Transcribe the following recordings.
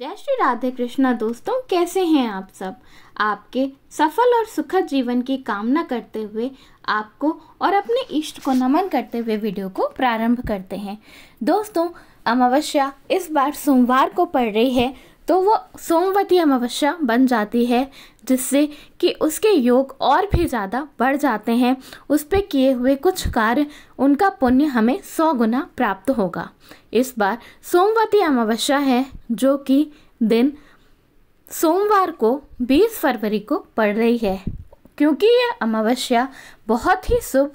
जय श्री राधे कृष्णा दोस्तों कैसे हैं आप सब आपके सफल और सुखद जीवन की कामना करते हुए आपको और अपने इष्ट को नमन करते हुए वीडियो को प्रारंभ करते हैं दोस्तों अमावस्या इस बार सोमवार को पड़ रही है तो वो सोमवती अमावस्या बन जाती है जिससे कि उसके योग और भी ज़्यादा बढ़ जाते हैं उस पर किए हुए कुछ कार्य उनका पुण्य हमें सौ गुना प्राप्त होगा इस बार सोमवती अमावस्या है जो कि दिन सोमवार को 20 फरवरी को पड़ रही है क्योंकि यह अमावस्या बहुत ही शुभ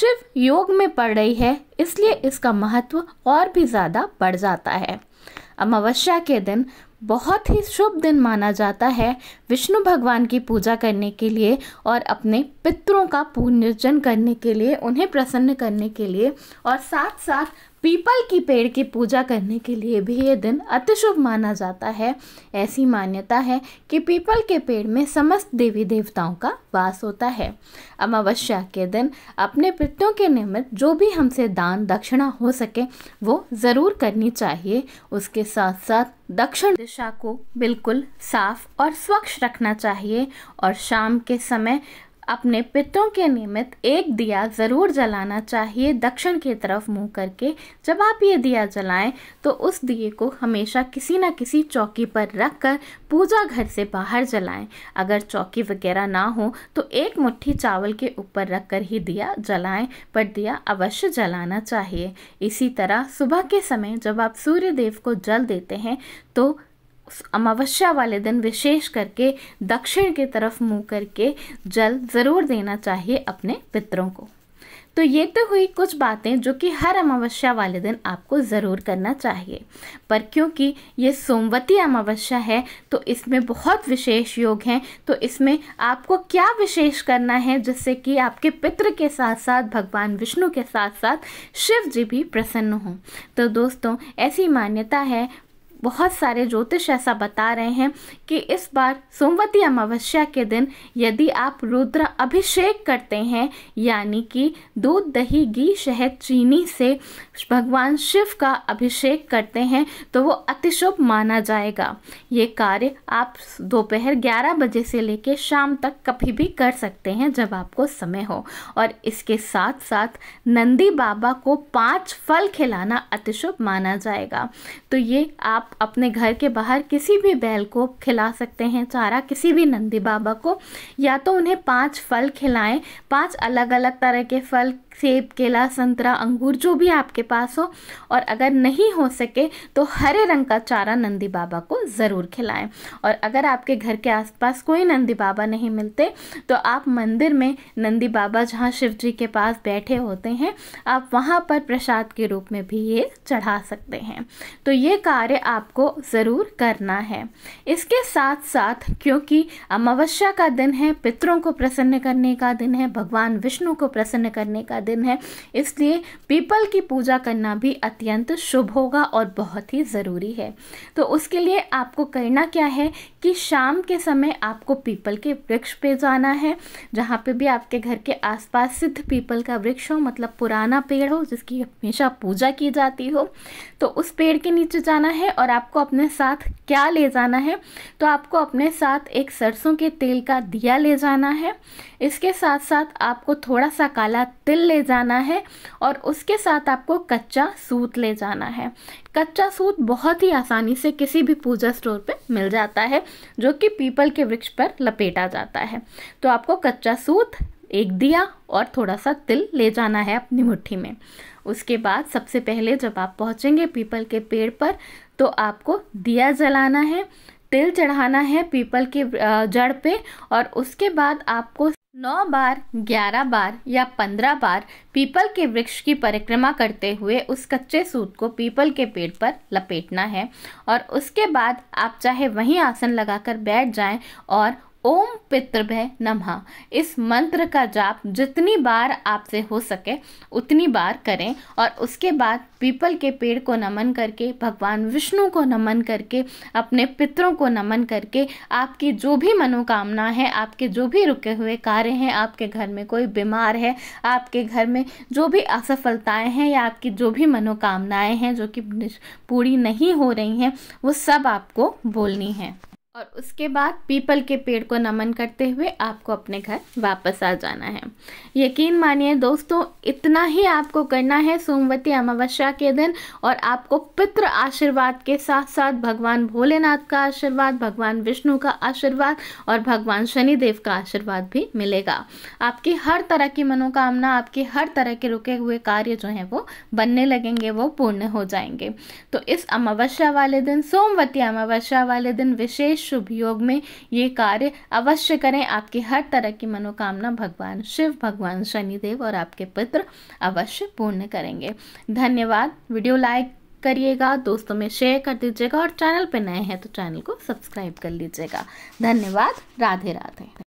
शिव योग में पड़ रही है इसलिए इसका महत्व और भी ज़्यादा बढ़ जाता है अमावस्या के दिन बहुत ही शुभ दिन माना जाता है विष्णु भगवान की पूजा करने के लिए और अपने पितरों का पुनर्जन करने के लिए उन्हें प्रसन्न करने के लिए और साथ साथ पीपल की पेड़ की पूजा करने के लिए भी ये दिन अतिशुभ माना जाता है ऐसी मान्यता है कि पीपल के पेड़ में समस्त देवी देवताओं का वास होता है अमावस्या के दिन अपने पितरों के निमित्त जो भी हमसे दान दक्षिणा हो सके वो ज़रूर करनी चाहिए उसके साथ साथ दक्षिण दिशा को बिल्कुल साफ और स्वच्छ रखना चाहिए और शाम के समय अपने पितरों के निमित्त एक दिया ज़रूर जलाना चाहिए दक्षिण की तरफ मुंह करके जब आप ये दिया जलाएं तो उस दिए को हमेशा किसी न किसी चौकी पर रख कर पूजा घर से बाहर जलाएं अगर चौकी वगैरह ना हो तो एक मुट्ठी चावल के ऊपर रख कर ही दिया जलाएं पर दिया अवश्य जलाना चाहिए इसी तरह सुबह के समय जब आप सूर्य देव को जल देते हैं तो अमावस्या वाले दिन विशेष करके दक्षिण की तरफ मुंह करके जल ज़रूर देना चाहिए अपने पितरों को तो ये तो हुई कुछ बातें जो कि हर अमावस्या वाले दिन आपको ज़रूर करना चाहिए पर क्योंकि ये सोमवती अमावस्या है तो इसमें बहुत विशेष योग हैं तो इसमें आपको क्या विशेष करना है जिससे कि आपके पितृ के साथ साथ भगवान विष्णु के साथ साथ शिव जी भी प्रसन्न हों तो दोस्तों ऐसी मान्यता है बहुत सारे ज्योतिष ऐसा बता रहे हैं कि इस बार सोमवती अमावस्या के दिन यदि आप रुद्र अभिषेक करते हैं यानी कि दूध दही घी शहद चीनी से भगवान शिव का अभिषेक करते हैं तो वो अतिशुभ माना जाएगा ये कार्य आप दोपहर 11 बजे से लेकर शाम तक कभी भी कर सकते हैं जब आपको समय हो और इसके साथ साथ नंदी बाबा को पांच फल खिलाना अतिशुभ माना जाएगा तो ये आप अपने घर के बाहर किसी भी बैल को खिला सकते हैं चारा किसी भी नंदी बाबा को या तो उन्हें पांच फल खिलाएं पांच अलग अलग तरह के फल सेब केला संतरा अंगूर जो भी आपके पास हो और अगर नहीं हो सके तो हरे रंग का चारा नंदी बाबा को ज़रूर खिलाएं और अगर आपके घर के आसपास कोई नंदी बाबा नहीं मिलते तो आप मंदिर में नंदी बाबा जहाँ शिव जी के पास बैठे होते हैं आप वहाँ पर प्रसाद के रूप में भी ये चढ़ा सकते हैं तो ये कार्य आप आपको ज़रूर करना है इसके साथ साथ क्योंकि अमावस्या का दिन है पितरों को प्रसन्न करने का दिन है भगवान विष्णु को प्रसन्न करने का दिन है इसलिए पीपल की पूजा करना भी अत्यंत शुभ होगा और बहुत ही ज़रूरी है तो उसके लिए आपको करना क्या है कि शाम के समय आपको पीपल के वृक्ष पे जाना है जहाँ पे भी आपके घर के आसपास सिद्ध पीपल का वृक्ष हो मतलब पुराना पेड़ हो जिसकी हमेशा पूजा की जाती हो तो उस पेड़ के नीचे जाना है और आपको अपने साथ क्या ले जाना है तो आपको अपने साथ एक सरसों के तेल का दिया ले जाना है इसके साथ साथ आपको थोड़ा सा काला तिल ले जाना है और उसके साथ आपको कच्चा सूत ले जाना है कच्चा सूत बहुत ही आसानी से किसी भी पूजा स्टोर पे मिल जाता है जो कि पीपल के वृक्ष पर लपेटा जाता है तो आपको कच्चा सूत एक दिया और थोड़ा सा तिल ले जाना है अपनी मुट्ठी में उसके बाद सबसे पहले जब आप पहुंचेंगे पीपल के पेड़ पर तो आपको दिया जलाना है तिल चढ़ाना है पीपल के जड़ पे और उसके बाद आपको नौ बार ग्यारह बार या पंद्रह बार पीपल के वृक्ष की परिक्रमा करते हुए उस कच्चे सूत को पीपल के पेड़ पर लपेटना है और उसके बाद आप चाहे वहीं आसन लगाकर बैठ जाएं और ओम पितृभय नमः इस मंत्र का जाप जितनी बार आपसे हो सके उतनी बार करें और उसके बाद पीपल के पेड़ को नमन करके भगवान विष्णु को नमन करके अपने पितरों को नमन करके आपकी जो भी मनोकामना है आपके जो भी रुके हुए कार्य हैं आपके घर में कोई बीमार है आपके घर में जो भी असफलताएं हैं या आपकी जो भी मनोकामनाएं हैं जो कि पूरी नहीं हो रही हैं वो सब आपको बोलनी है और उसके बाद पीपल के पेड़ को नमन करते हुए आपको अपने घर वापस आ जाना है यकीन मानिए दोस्तों इतना ही आपको करना है सोमवती अमावस्या के दिन और आपको पितृ आशीर्वाद के साथ साथ भगवान भोलेनाथ का आशीर्वाद भगवान विष्णु का आशीर्वाद और भगवान शनिदेव का आशीर्वाद भी मिलेगा आपकी हर तरह की मनोकामना आपके हर तरह के रुके हुए कार्य जो हैं वो बनने लगेंगे वो पूर्ण हो जाएंगे तो इस अमावस्या वाले दिन सोमवती अमावस्या वाले दिन विशेष शुभ योग में ये कार्य अवश्य करें आपकी हर तरह की मनोकामना भगवान शिव भगवान शनिदेव और आपके पुत्र अवश्य पूर्ण करेंगे धन्यवाद वीडियो लाइक करिएगा दोस्तों में शेयर कर दीजिएगा और चैनल पर नए हैं तो चैनल को सब्सक्राइब कर लीजिएगा धन्यवाद राधे राधे